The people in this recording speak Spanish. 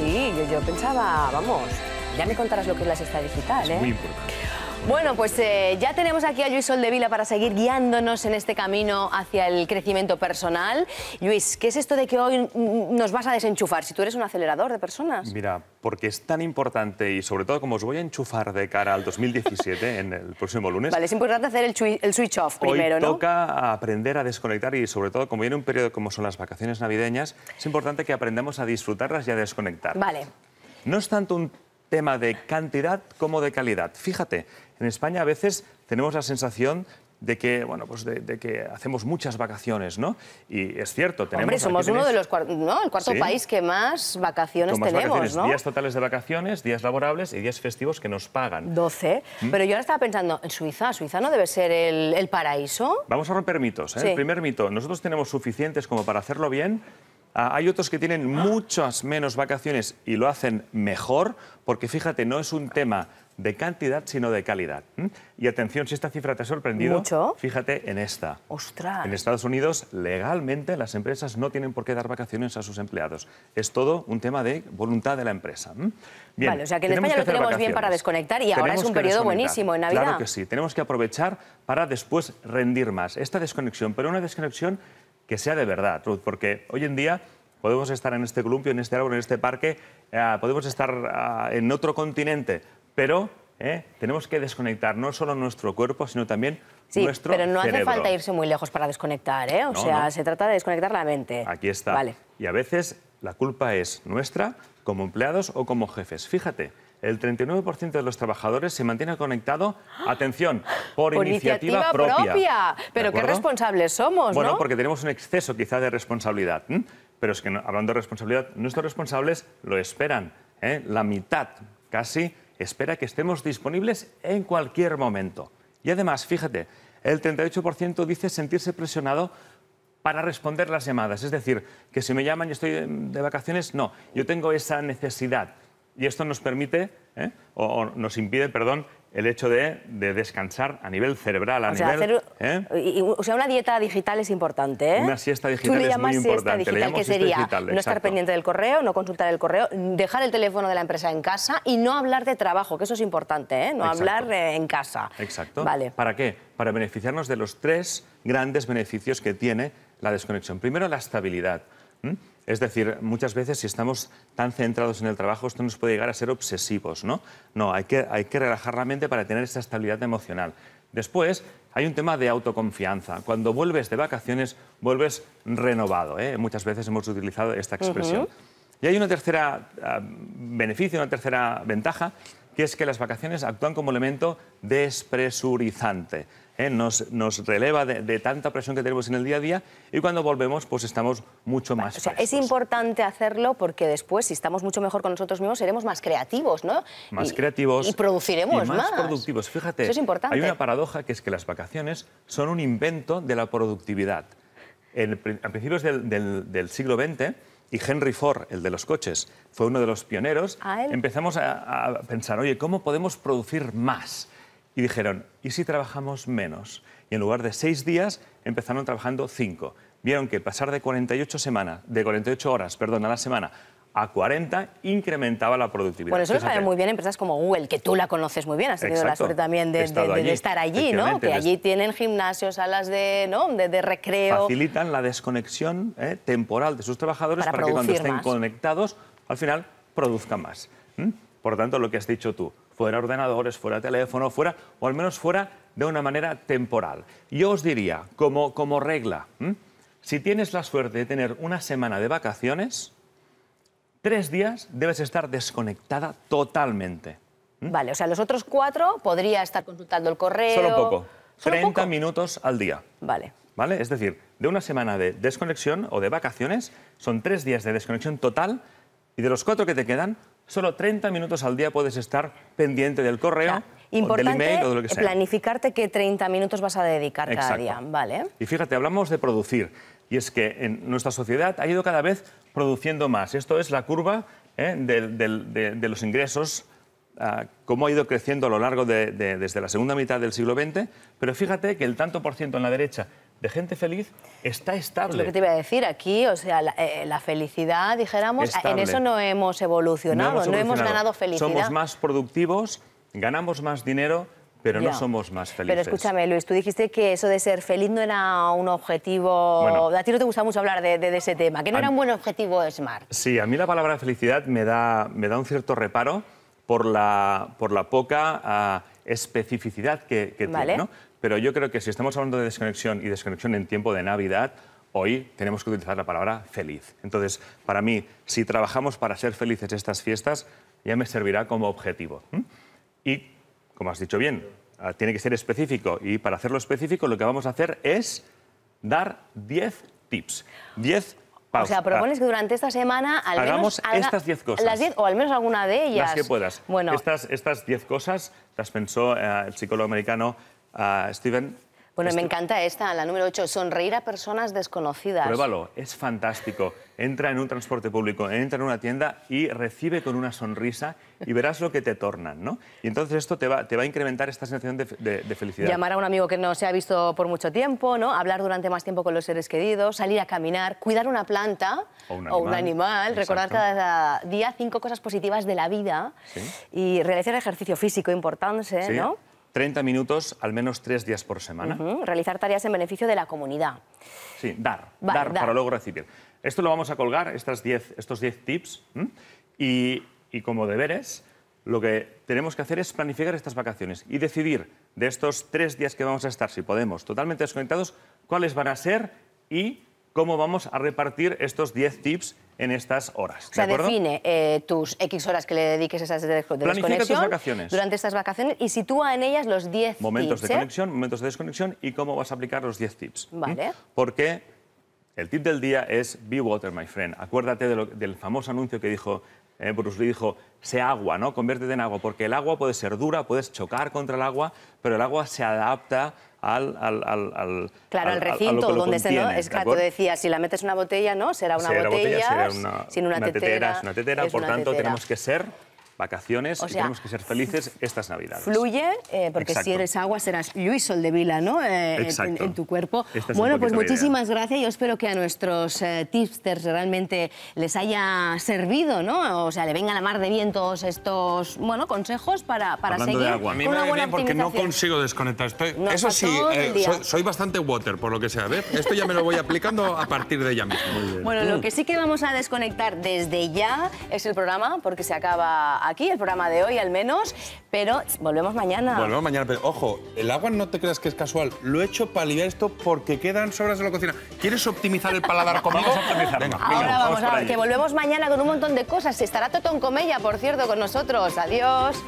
Sí, yo, yo pensaba, vamos, ya me contarás lo que es la sexta digital, ¿eh? muy importante. Bueno, pues eh, ya tenemos aquí a Luis Soldevila para seguir guiándonos en este camino hacia el crecimiento personal. Luis, ¿qué es esto de que hoy nos vas a desenchufar si tú eres un acelerador de personas? Mira, porque es tan importante y sobre todo como os voy a enchufar de cara al 2017, en el próximo lunes. Vale, es importante hacer el, switch off primero, hoy toca aprender a desconectar y sobre todo como viene un periodo como son las vacaciones navideñas, es importante que aprendamos a disfrutarlas y a desconectar. Vale. No es tanto un tema de cantidad como de calidad. Fíjate, en España a veces tenemos la sensación de que, bueno, pues de, que hacemos muchas vacaciones, ¿no? Y es cierto, tenemos... Hombre, somos uno de los ¿no? el cuarto país que más vacaciones tenemos, ¿no? Días totales de vacaciones, días laborables y días festivos que nos pagan. 12. ¿Mm? Pero yo ahora estaba pensando, en Suiza, Suiza no debe ser el, paraíso. Vamos a romper mitos, ¿eh? El primer mito, nosotros tenemos suficientes como para hacerlo bien, Ah, hay otros que tienen muchas menos vacaciones y lo hacen mejor, porque fíjate, no es un tema de cantidad, sino de calidad. Y atención, si esta cifra te ha sorprendido, fíjate en esta. En Estados Unidos, legalmente, las empresas no tienen por qué dar vacaciones a sus empleados. Es todo un tema de voluntad de la empresa. Bien, vale, o sea que en España lo tenemos bien para desconectar y ahora es un periodo buenísimo en Navidad. Claro que sí, tenemos que aprovechar para después rendir más. Esta desconexión, pero una desconexión que sea de verdad, Ruth, porque hoy en día podemos estar en este columpio, en este árbol, en este parque, eh, podemos estar ah, en otro continente, pero eh, tenemos que desconectar no solo nuestro cuerpo, sino también sí, nuestro pero no hace falta irse muy lejos para desconectar, ¿eh? O sea, se trata de desconectar la mente. Aquí está. Vale. Y a veces la culpa es nuestra como empleados o como jefes. Fíjate, el 39% de los trabajadores se mantiene conectado, ¡Ah! atención, por, iniciativa, propia. Pero qué responsables somos, Bueno, porque tenemos un exceso quizá de responsabilidad. Pero es que, hablando de responsabilidad, nuestros responsables lo esperan. ¿eh? La mitad, casi, espera que estemos disponibles en cualquier momento. Y además, fíjate, el 38% dice sentirse presionado para responder las llamadas. Es decir, que si me llaman y estoy de vacaciones, no, yo tengo esa necesidad y esto nos permite, ¿eh? o, nos impide, perdón, el hecho de, descansar a nivel cerebral, a o nivel... Sea, ¿eh? o sea, una dieta digital es importante, ¿eh? Una siesta digital Tú le siesta Digital, que sería no estar pendiente del correo, no consultar el correo, dejar el teléfono de la empresa en casa y no hablar de trabajo, que eso es importante, ¿eh? No hablar en casa. Exacto. ¿Para qué? Para beneficiarnos de los tres grandes beneficios que tiene la desconexión. Primero, la estabilidad. Es decir, muchas veces si estamos tan centrados en el trabajo, esto nos puede llegar a ser obsesivos, ¿no? hay que, relajar la mente para tener esa estabilidad emocional. Después, hay un tema de autoconfianza. Cuando vuelves de vacaciones, vuelves renovado. ¿eh? Muchas veces hemos utilizado esta expresión. Y hay una tercera ah, beneficio, una tercera ventaja, que es que las vacaciones actúan como elemento despresurizante. ¿eh? nos, releva de, tanta presión que tenemos en el día a día y cuando volvemos pues estamos mucho más... O es importante hacerlo porque después, si estamos mucho mejor con nosotros mismos, seremos más creativos, ¿no? Más creativos. Y produciremos más, más. productivos. Fíjate, hay una paradoja que es que las vacaciones son un invento de la productividad. En, a principios del, siglo XX, y Henry Ford, el de los coches, fue uno de los pioneros, ah, empezamos a, pensar, oye, ¿cómo podemos producir más? y dijeron, ¿y si trabajamos menos? Y en lugar de seis días, empezaron trabajando cinco. Vieron que pasar de 48, semanas, de 48 horas perdón, a la semana a 40 incrementaba la productividad. Bueno, eso lo saben muy bien empresas como Google, que tú la conoces muy bien, has tenido la suerte también de, estar allí, ¿no? Que allí tienen gimnasios, salas de, ¿no? de, recreo. Facilitan la desconexión ¿eh? temporal de sus trabajadores para, que cuando estén conectados, al final, produzcan más. Por tanto, lo que has dicho tú, fuera ordenadores, fuera teléfono, fuera, o al menos fuera de una manera temporal. Yo os diría, como, como regla, si tienes la suerte de tener una semana de vacaciones, tres días debes estar desconectada totalmente. Vale, o sea, los otros cuatro podría estar consultando el correo. Solo poco. 30 minutos al día. Vale. ¿Vale? Es decir, de una semana de desconexión o de vacaciones, son tres días de desconexión total y de los cuatro que te quedan, solo 30 minutos al día puedes estar pendiente del correo. del email, o de lo que sea. planificarte qué 30 minutos vas a dedicar cada día, ¿vale? Y fíjate, hablamos de producir, y es que en nuestra sociedad ha ido cada vez produciendo más. Esto es la curva ¿eh? de, los ingresos, ah, cómo ha ido creciendo a lo largo de, desde la segunda mitad del siglo XX, pero fíjate que el tanto por ciento en la derecha de gente feliz está estable. lo que te iba a decir aquí, o sea, la, eh, felicidad, dijéramos, en eso no hemos, evolucionado, no hemos, ganado felicidad. Somos más productivos, ganamos más dinero, pero no somos más felices. Pero escúchame, Luis, tú dijiste que eso de ser feliz no era un objetivo... a ti no te gusta mucho hablar de, ese tema, que no era un buen objetivo SMART. Sí, a mí la palabra felicidad me da, me da un cierto reparo por la, por la poca... Ah, especificidad que, tiene. ¿no? Pero yo creo que si estamos hablando de desconexión y desconexión en tiempo de Navidad, hoy tenemos que utilizar la palabra feliz. Entonces, para mí, si trabajamos para ser felices estas fiestas, ya me servirá como objetivo. Y, como has dicho bien, ah, tiene que ser específico. Y para hacerlo específico, lo que vamos a hacer es dar 10 tips. 10 o sea, propones que durante esta semana al hagamos menos, haga, estas 10 cosas. Las diez, o al menos alguna de ellas. Las que puedas. Bueno. Estas 10 cosas las pensó eh, el psicólogo americano eh, Steven bueno, me este- encanta esta, la número 8, sonreír a personas desconocidas. Pruébalo, es fantástico. Entra en un transporte público, entra en una tienda y recibe con una sonrisa y verás lo que te tornan, ¿no? Y entonces esto te va, te va a incrementar esta sensación de, felicidad. Llamar a un amigo que no se ha visto por mucho tiempo, ¿no? Hablar durante más tiempo con los seres queridos, salir a caminar, cuidar una planta o un animal, recordar cada día cinco cosas positivas de la vida y realizar ejercicio físico, importante, ¿no? 30 minutos al menos tres días por semana. Realizar tareas en beneficio de la comunidad. Sí, dar, dar, para luego recibir. Esto lo vamos a colgar, estas estos 10 tips. Y, y, como deberes, lo que tenemos que hacer es planificar estas vacaciones y decidir de estos tres días que vamos a estar, si podemos, totalmente desconectados, cuáles van a ser y cómo vamos a repartir estos 10 tips en estas horas. O sea, define eh, tus X horas que le dediques a esas de, vacaciones. durante estas vacaciones y sitúa en ellas los 10 Momentos de ¿eh? conexión, momentos de desconexión y cómo vas a aplicar los 10 tips. Vale. Porque el tip del día es Be Water, my friend. Acuérdate del famoso anuncio que dijo eh, Bruce Lee dijo, sé agua, ¿no? Conviértete en agua, porque el agua puede ser dura, puedes chocar contra el agua, pero el agua se adapta al, al, claro al recinto donde se es te decía si la metes en una botella no será una botella, una, sin una, tetera, es una tetera por tanto tenemos que ser vacaciones tenemos que ser felices estas Navidades. Fluye, eh, porque si eres agua serás Luis Vila, ¿no? Eh, en, tu cuerpo. bueno, pues muchísimas gracias. Yo espero que a nuestros eh, tipsters realmente les haya servido, ¿no? O sea, le venga la mar de bien todos estos, bueno, consejos para, para seguir A mí me una buena porque no consigo desconectar. Estoy, eso sí, soy, bastante water, por lo que sea. ¿ver? Esto ya me lo voy aplicando a partir de ya mismo. Bueno, lo que sí que vamos a desconectar desde ya es el programa, porque se acaba aquí el programa de hoy, al menos, pero volvemos mañana. Volvemos mañana, pero ojo, el agua no te creas que es casual. Lo he hecho para aliviar esto porque quedan sobras de la cocina. ¿Quieres optimizar el paladar conmigo? Venga, Ahora vamos, vamos a ver, que volvemos mañana con un montón de cosas. Estará Totón Comella, por cierto, con nosotros. Adiós.